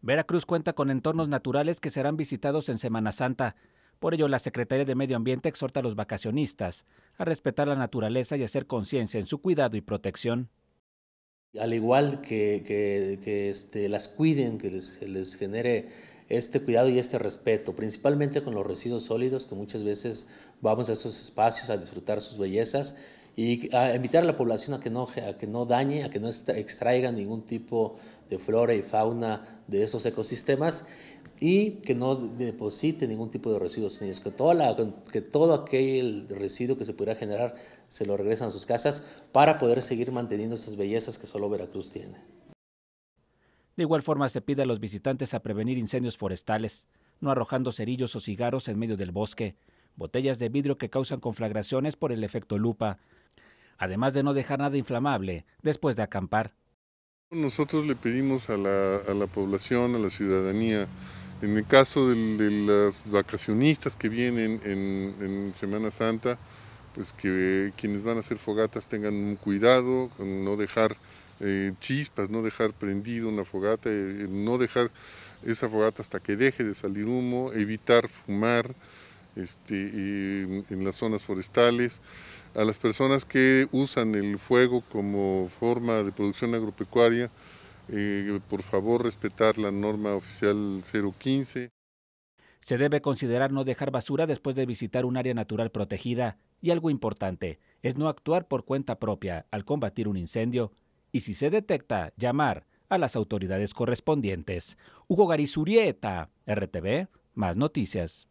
Veracruz cuenta con entornos naturales que serán visitados en Semana Santa. Por ello, la Secretaría de Medio Ambiente exhorta a los vacacionistas a respetar la naturaleza y hacer conciencia en su cuidado y protección. Al igual que, que, este, las cuiden, que les genere este cuidado y este respeto, principalmente con los residuos sólidos, que muchas veces vamos a esos espacios a disfrutar sus bellezas y a invitar a la población a que no, que no dañe, a que no extraiga ningún tipo de flora y fauna de esos ecosistemas y que no deposite ningún tipo de residuos que, que todo aquel residuo que se pudiera generar se lo regresen a sus casas para poder seguir manteniendo esas bellezas que solo Veracruz tiene. De igual forma se pide a los visitantes a prevenir incendios forestales, no arrojando cerillos o cigarros en medio del bosque, botellas de vidrio que causan conflagraciones por el efecto lupa, además de no dejar nada inflamable después de acampar. Nosotros le pedimos a la, población, a la ciudadanía, en el caso de, las vacacionistas que vienen en, Semana Santa, pues que quienes van a hacer fogatas tengan un cuidado, con no dejar eh, chispas, no dejar prendido una fogata, eh, no dejar esa fogata hasta que deje de salir humo, evitar fumar, este, en, las zonas forestales, a las personas que usan el fuego como forma de producción agropecuaria, eh, por favor respetar la norma oficial 015. Se debe considerar no dejar basura después de visitar un área natural protegida y algo importante es no actuar por cuenta propia al combatir un incendio y si se detecta, llamar a las autoridades correspondientes. Hugo Garizurieta, RTV, más noticias.